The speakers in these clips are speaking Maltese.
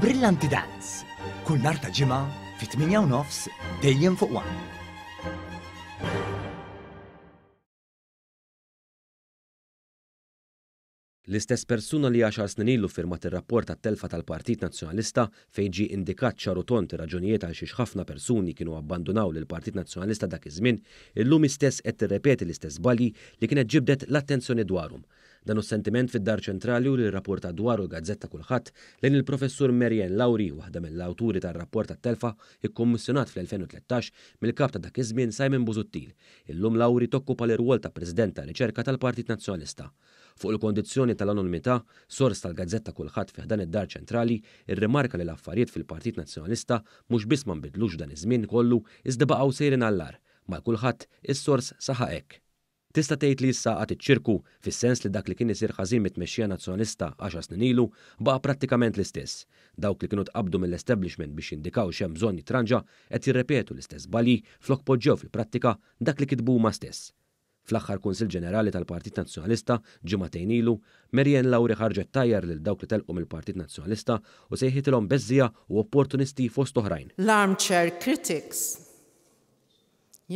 Brillanti Dance. Kull narta ġima ġimgħa fit-8 nofs dejjem fuq wan. L-istess persuna li għaxar snin ilu firmat ir-rapport tat-telfa tal-Partit Nazzjonalista fejn indikat indikat ċarutont raġunijiet għal xi ħafna persuni kienu abbandunaw l partit Nazzjonalista dak iż-żmien, illum istess qed tirrepeti l-istess bali li kienet ġibdet l-attenzjoni dwarhom. Dan u sentiment fid-dar ċentrali u li rapporta dwaru gazzetta kulħadd lejn il-professur Marian Lauri, waħda mill-awturi tar-rapport tat-telfa, ikkommissjonat fl-2013 mill-kap ta' dak iż-żmien Simon Buzuttil. Illum Lauri tokkupa l-irwol ta' President ta' Riċerka tal-Partit Nazzjonista. Fuq il-kondizzjoni tal-anonimità, sors tal-gazzetta kulħadd fih dan id-dar ċentrali, irrimarka li l-affarijiet fil-Partit Nazzjonalista mhux biss ma nbidlux dan iż-żmien kollu iżda baqgħu sejrin għallar, mal kulħadd is-sors saħaq hekk. Tista' tgħid li issa qatt iċ-ċirku fis-sens li dak li kien isir ħażin mit mexxija Nazzjonista 10 snin ilu baqa' prattikament l-istess. Dawk li kienu tqabdu mill-establishment biex indikaw x'hemm bżonn jitranġa qed jirrepetu l-istess balji flok poġġew fil-prattika dak li kitbu ma stess. Fl-aħħar Kunsil Ġenerali tal-Partit Nazzjonalista ġimagħtejn ilu, Merjen Lawri ħarġet tajjar lil dawk li telqu mill-Partit Nazzjonalista u sejħitilhom beżija u opportunisti fost oħrajn. L-armchair critics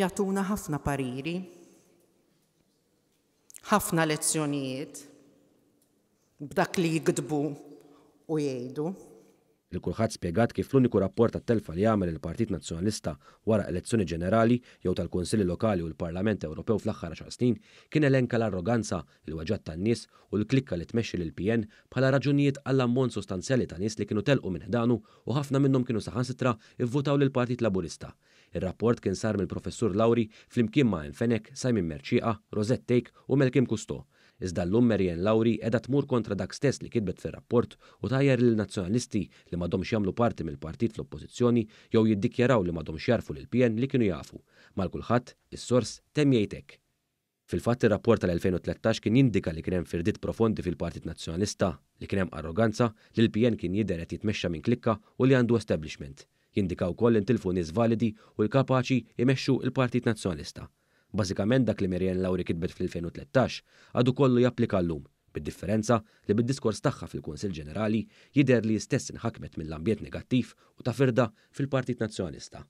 jatuna ħafna pariri ħafna lezzjonijiet b'dak li jikdbu u jgħidu li kulħadd spjegat kif l-uniku rapport tat-telfa li jagħmel il-Partit Nazzjonalista wara elezzjoni ġenerali jew tal-Kunsilli Lokali u l-Parlament Ewropew fl-aħħar 10 snin kien elenka l-arroganza il waġġat tan-nies u l-klikka li tmexxi lil pn bħala raġunijiet għall-ammont sostanzjali ta' nies li kienu telqu minn ħdanu u ħafna minnhom kienu saħansitra ivvutaw lil Partit Laburista. Ir-rapport kien sar mill-professur Lauri flimkien ma' Fenek, Simon Merċieqa, Rosette Tejk u Melkim Kusto Iżda l-lum Marian Lauri edha tmur kontra dak stess li kitbet fir-rapport u tajjar lil nazzjonalisti li m'għadhomx jagħmlu parti mill-partit fl-oppożizzjoni jew jiddikjaraw li m'għadhomx jarfu lil pn li kienu jafu. Mal kulħadd is-sors temm jgħidek. Fil-fatt ir-rapport tal-2013 kien jindika li kien hemm firdit profondi fil-Partit Nazzjonalista li kien hemm arroganza li l-PN kien jidher qed jitmexxa minn klikka u li għandu establishment. Jindikaw koll intilfu nies validi u l-kapaċi jmexxu il-Partit Nazzjonalista. Bażikament dak li Mirjen Lauri kitbet fl-2013 għadu kollu japplika llum bid-differenza li bid-diskors tagħha fil-Kunsil Ġenerali jidher li stess inħakmet mill-ambjent negattiv u ta' firda fil-Partit Nazzjonista.